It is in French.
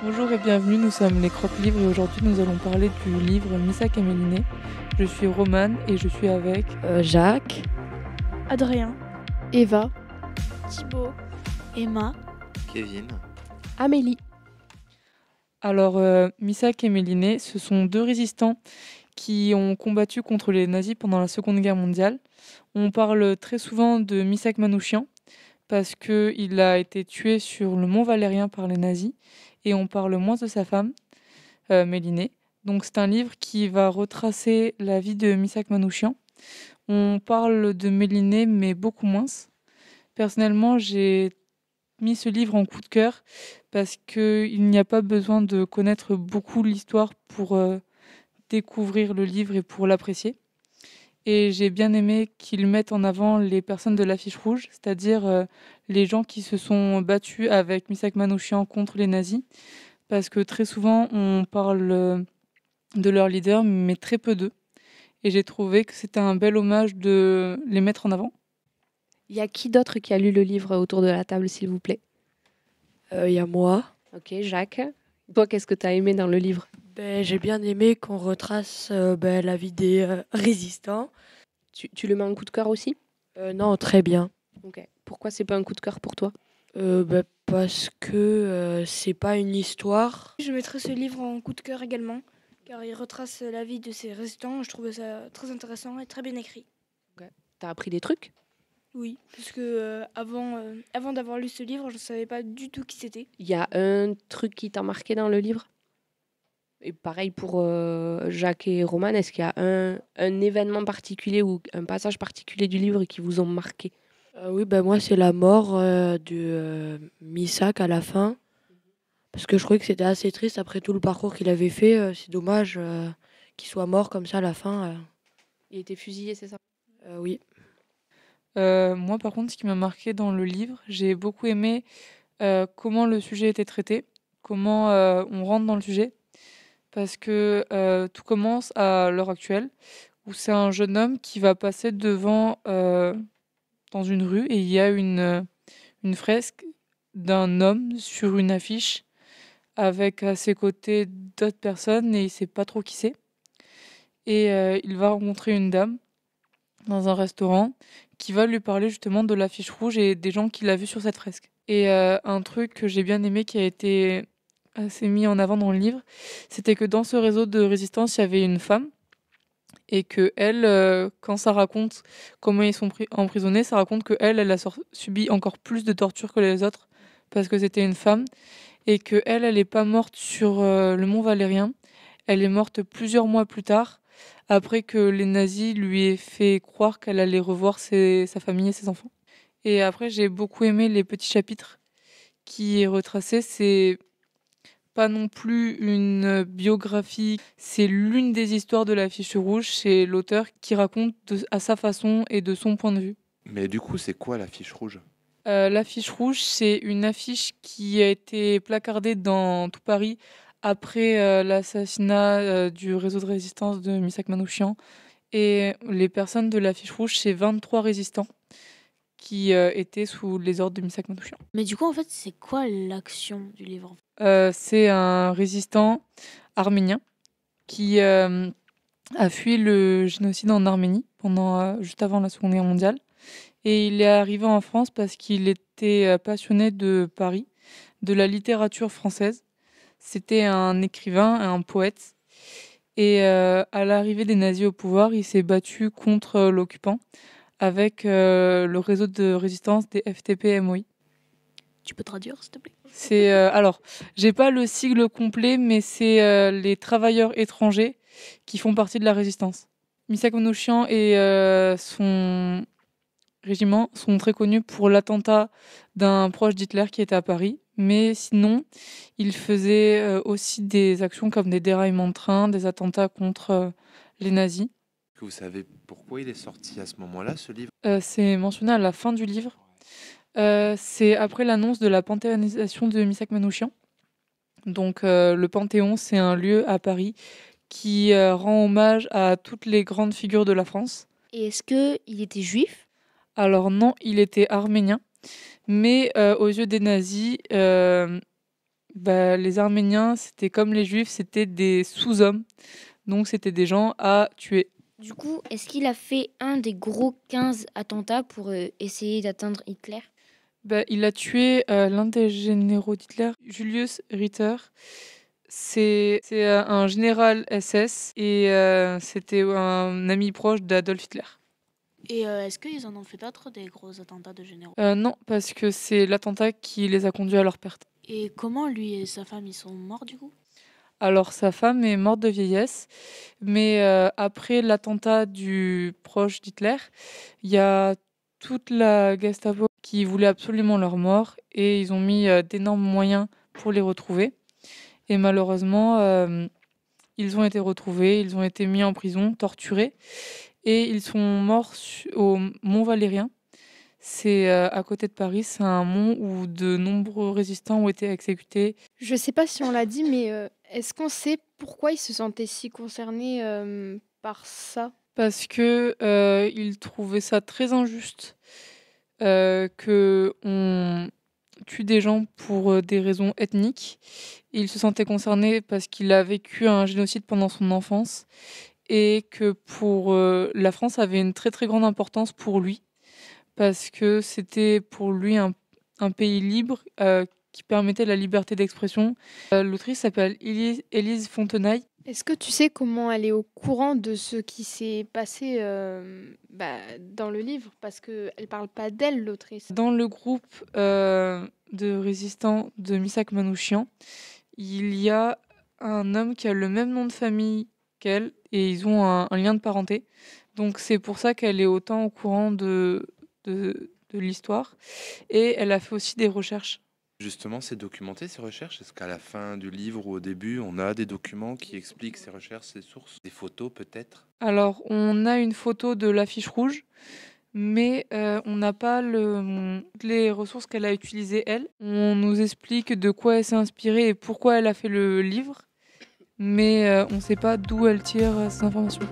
Bonjour et bienvenue, nous sommes les Crocs Livres et aujourd'hui nous allons parler du livre et Cameliné. Je suis Romane et je suis avec euh, Jacques, Adrien, Eva, Thibaut, Emma, Kevin, Amélie. Alors, euh, Misak et Méliné, ce sont deux résistants qui ont combattu contre les nazis pendant la Seconde Guerre mondiale. On parle très souvent de Misak Manouchian parce qu'il a été tué sur le Mont Valérien par les nazis et on parle moins de sa femme, euh, Méliné. Donc c'est un livre qui va retracer la vie de Misak Manouchian. On parle de Mélinée, mais beaucoup moins. Personnellement, j'ai mis ce livre en coup de cœur parce qu'il n'y a pas besoin de connaître beaucoup l'histoire pour euh, découvrir le livre et pour l'apprécier. Et j'ai bien aimé qu'ils mettent en avant les personnes de l'affiche rouge, c'est-à-dire euh, les gens qui se sont battus avec Misak Manouchian contre les nazis. Parce que très souvent, on parle euh, de leurs leaders, mais très peu d'eux. Et j'ai trouvé que c'était un bel hommage de les mettre en avant. Il y a qui d'autre qui a lu le livre autour de la table, s'il vous plaît euh, Il y a moi. Ok, Jacques. Toi, qu'est-ce que tu as aimé dans le livre ben, j'ai bien aimé qu'on retrace euh, ben, la vie des euh, résistants. Tu, le mets en coup de cœur aussi euh, Non, très bien. Ok. Pourquoi c'est pas un coup de cœur pour toi ben, Parce que c'est pas une histoire. Je mettrai ce livre en coup de cœur également, car il retrace la vie de ces résistants. Je trouve ça très intéressant et très bien écrit. Tu T'as appris des trucs oui, parce que avant, avant d'avoir lu ce livre, je ne savais pas du tout qui c'était. Il y a un truc qui t'a marqué dans le livre et pareil pour euh, Jacques et Roman, est-ce qu'il y a un, événement particulier ou un passage particulier du livre qui vous ont marqué euh, Oui, ben moi, c'est la mort euh, de Misak à la fin. Parce que je croyais que c'était assez triste après tout le parcours qu'il avait fait. c'est dommage qu'il soit mort comme ça à la fin. Il était fusillé, c'est ça Oui. moi, par contre, ce qui m'a marqué dans le livre, j'ai beaucoup aimé comment le sujet était traité, comment on rentre dans le sujet parce que euh, tout commence à l'heure actuelle, où c'est un jeune homme qui va passer devant euh, dans une rue et il y a une, une fresque d'un homme sur une affiche avec à ses côtés d'autres personnes et il sait pas trop qui c'est. Et euh, il va rencontrer une dame dans un restaurant qui va lui parler justement de l'affiche rouge et des gens qu'il a vus sur cette fresque. Et un truc que j'ai bien aimé qui a été S'est mis en avant dans le livre, c'était que dans ce réseau de résistance, il y avait une femme et que elle, euh, quand ça raconte comment ils sont emprisonnés, ça raconte que elle, elle a subi encore plus de tortures que les autres parce que c'était une femme et que elle, elle n'est pas morte sur euh, le Mont Valérien. Elle est morte plusieurs mois plus tard après que les nazis lui aient fait croire qu'elle allait revoir sa famille et ses enfants. Et après, j'ai beaucoup aimé les petits chapitres qui retracé. ces pas non plus une biographie. C'est l'une des histoires de l'affiche fiche rouge. C'est l'auteur qui raconte à sa façon et de son point de vue. Mais du coup, c'est quoi la fiche rouge euh, L'affiche rouge, c'est une affiche qui a été placardée dans tout Paris après euh, l'assassinat euh, du réseau de résistance de Misak Manouchian. Et les personnes de l'affiche rouge, c'est 23 résistants qui euh, était sous les ordres de Misak Manouchian. Mais du coup, en fait, c'est quoi l'action du livre euh, C'est un résistant arménien qui euh, a fui le génocide en Arménie pendant, juste avant la Seconde Guerre mondiale. Et il est arrivé en France parce qu'il était passionné de Paris, de la littérature française. C'était un écrivain et un poète. Et à l'arrivée des nazis au pouvoir, il s'est battu contre l'occupant avec euh, le réseau de résistance des FTP-MOI. Tu peux traduire, s'il te plaît C'est je euh, alors, j'ai pas le sigle complet, mais c'est euh, les travailleurs étrangers qui font partie de la résistance. Misak Manouchian et son régiment sont très connus pour l'attentat d'un proche d'Hitler qui était à Paris. Mais sinon, ils faisaient aussi des actions comme des déraillements de train, des attentats contre les nazis que vous savez pourquoi il est sorti à ce moment-là, ce livre euh, C'est mentionné à la fin du livre. Euh, c'est après l'annonce de la panthéonisation de Misak Manouchian. Donc, euh, le Panthéon, c'est un lieu à Paris qui rend hommage à toutes les grandes figures de la France. Et est-ce qu'il était juif Alors, non, il était arménien. Mais aux yeux des nazis, bah, les Arméniens, c'était comme les Juifs, c'était des sous-hommes. Donc, c'était des gens à tuer. Du coup, est-ce qu'il a fait un des gros 15 attentats pour euh, essayer d'atteindre Hitler bah, Il a tué euh, l'un des généraux d'Hitler, Julius Ritter. C'est euh, un général SS et c'était un ami proche d'Adolf Hitler. Et est-ce qu'ils en ont fait d'autres des gros attentats de généraux Non, parce que c'est l'attentat qui les a conduits à leur perte. Et comment lui et sa femme ils sont morts du coup alors sa femme est morte de vieillesse, mais euh, après l'attentat du proche d'Hitler, il y a toute la Gestapo qui voulait absolument leur mort et ils ont mis euh, d'énormes moyens pour les retrouver. Et malheureusement, euh, ils ont été retrouvés, ils ont été mis en prison, torturés et ils sont morts au Mont Valérien. C'est à côté de Paris, c'est un mont où de nombreux résistants ont été exécutés. Je ne sais pas si on l'a dit, mais est-ce qu'on sait pourquoi il se sentait si concerné euh, par ça Parce que euh, trouvait ça très injuste euh, que on tue des gens pour euh, des raisons ethniques. Il se sentait concerné parce qu'il a vécu un génocide pendant son enfance et que pour euh, la France avait une très très grande importance pour lui parce que c'était pour lui un pays libre qui permettait la liberté d'expression. Euh, l'autrice s'appelle Élise Fontenaille. Est-ce que tu sais comment elle est au courant de ce qui s'est passé euh, bah, dans le livre Parce qu'elle ne parle pas d'elle, l'autrice. Dans le groupe euh, de résistants de Misak Manouchian, il y a un homme qui a le même nom de famille qu'elle et ils ont un, lien de parenté. Donc c'est pour ça qu'elle est autant au courant de, de, de l'histoire. Et elle a fait aussi des recherches Justement, c'est documenté ces recherches Est-ce qu'à la fin du livre ou au début, on a des documents qui expliquent ces recherches, ces sources Des photos peut-être Alors, on a une photo de l'affiche rouge, mais euh, on n'a pas le, les ressources qu'elle a utilisées elle. On nous explique de quoi elle s'est inspirée et pourquoi elle a fait le livre, mais euh, on ne sait pas d'où elle tire euh, ces informations.